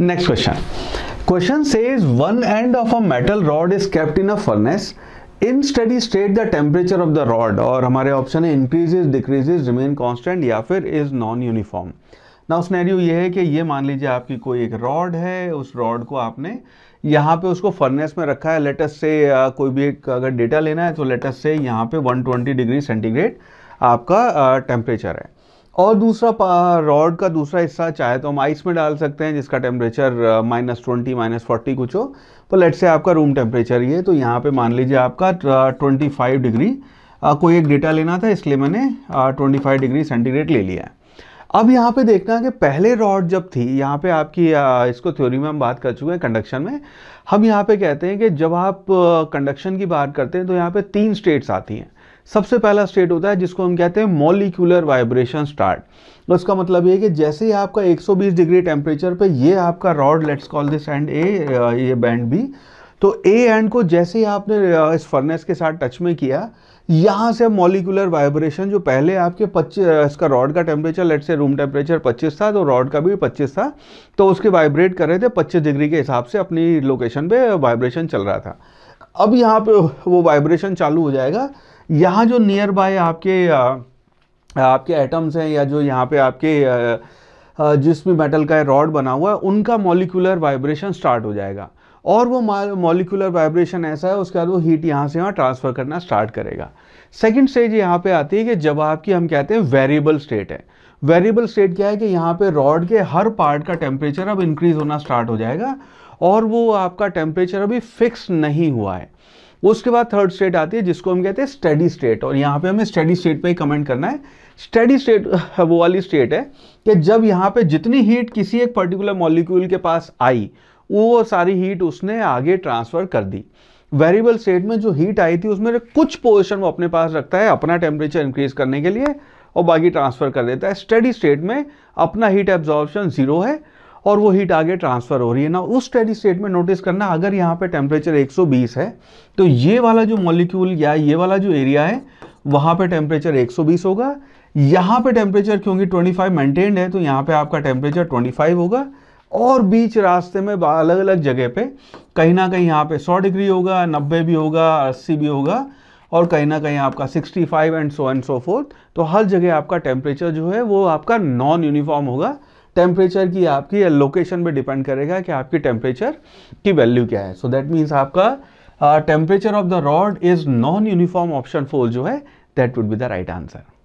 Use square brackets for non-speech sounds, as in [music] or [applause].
next question question says one end of a metal rod is kept in a furnace in steady state the temperature of the rod और हमारे option है increases decreases remain constant या फिर is non uniform ना scenario ये है कि ये मान लीजिए आपकी कोई एक रॉड है उस रॉड को आपने यहाँ पे उसको फर्नेस में रखा है लेटस से कोई भी एक अगर डेटा लेना है तो लेटस से यहाँ पे 120 डिग्री सेंटीग्रेड आपका टेम्परेचर है और दूसरा रॉड का दूसरा हिस्सा चाहे तो हम आइस में डाल सकते हैं जिसका temperature minus twenty minus forty कुछ हो तो लेट से आपका रूम टेम्परेचर ये तो यहाँ पे मान लीजिए आपका ट्वेंटी फाइव डिग्री कोई एक डेटा लेना था इसलिए मैंने ट्वेंटी फाइव डिग्री सेंटीग्रेड ले लिया है अब यहाँ पे देखना है कि पहले रॉड जब थी यहाँ पे आपकी uh, इसको थ्योरी में हम बात कर चुके हैं कंडक्शन में हम यहाँ पे कहते हैं कि जब आप कंडक्शन uh, की बात करते हैं तो यहाँ पे तीन स्टेट्स आती हैं सबसे पहला स्टेट होता है जिसको हम कहते हैं मॉलिकुलर वाइब्रेशन स्टार्ट उसका मतलब ये कि जैसे ही आपका 120 डिग्री टेम्परेचर पे ये आपका rod let's call this end A ये बैंड बी तो ए एंड को जैसे ही आपने इस फर्नेस के साथ टच में किया यहाँ से मॉलिकुलर वाइब्रेशन जो पहले आपके 25 इसका रॉड का temperature let say room temperature 25 था तो रॉड का भी 25 था तो उसके वाइब्रेट कर रहे थे 25 डिग्री के हिसाब से अपनी लोकेशन पे वाइब्रेशन चल रहा था अब यहाँ पे वो वाइब्रेशन चालू हो जाएगा यहाँ जो नियर बाय आपके आपके एटम्स हैं या जो यहाँ पे आपके जिसमें मेटल का रॉड बना हुआ है उनका मॉलिकुलर वाइब्रेशन स्टार्ट हो जाएगा और वो मॉलिकुलर वाइब्रेशन ऐसा है उसके बाद वो हीट यहाँ से यहाँ ट्रांसफ़र करना स्टार्ट करेगा सेकेंड स्टेज यहाँ पे आती है कि जब आपकी हम कहते हैं वेरिएबल स्टेट है वेरिएबल स्टेट क्या है कि यहाँ पे रॉड के हर पार्ट का टेम्परेचर अब इंक्रीज होना स्टार्ट हो जाएगा और वो आपका टेम्परेचर अभी फिक्स नहीं हुआ है उसके बाद थर्ड स्टेट आती है जिसको हम कहते हैं स्टडी स्टेट और यहाँ पे हमें स्टडी स्टेट पे ही कमेंट करना है स्टडी स्टेट [laughs] वो वाली स्टेट है कि जब यहाँ पे जितनी हीट किसी एक पर्टिकुलर मॉलिक्यूल के पास आई वो सारी हीट उसने आगे ट्रांसफ़र कर दी वेरिएबल स्टेट में जो हीट आई थी उसमें कुछ पोजिशन वो अपने पास रखता है अपना टेम्परेचर इंक्रीज करने के लिए और बाकी ट्रांसफ़र कर देता है स्टडी स्टेट में अपना हीट एब्जॉर्बन ज़ीरो है और वो हीट आगे ट्रांसफ़र हो रही है ना उस स्टडी स्टेट में नोटिस करना अगर यहाँ पे टेम्परेचर 120 है तो ये वाला जो मॉलिक्यूल या ये वाला जो एरिया है वहाँ पे टेम्परेचर 120 होगा यहाँ पे टेम्परेचर क्योंकि 25 मेंटेन्ड है तो यहाँ पे आपका टेम्परेचर 25 होगा और बीच रास्ते में अलग अलग जगह पे कहीं ना कहीं यहाँ पे 100 डिग्री होगा 90 भी होगा 80 भी होगा और कहीं ना कहीं आपका 65 and so and so forth तो हर जगह आपका टेम्परेचर जो है वो आपका नॉन यूनिफॉर्म होगा टेम्परेचर की आपकी लोकेशन पे डिपेंड करेगा कि आपकी टेम्परेचर की वैल्यू क्या है सो दैट मीन्स आपका temperature of the rod is non uniform option four जो है that would be the right answer